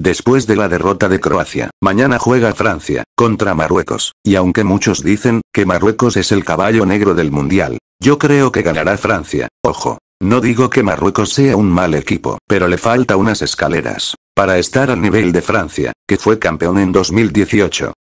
Después de la derrota de Croacia, mañana juega Francia, contra Marruecos, y aunque muchos dicen que Marruecos es el caballo negro del Mundial, yo creo que ganará Francia, ojo. No digo que Marruecos sea un mal equipo, pero le falta unas escaleras, para estar al nivel de Francia, que fue campeón en 2018.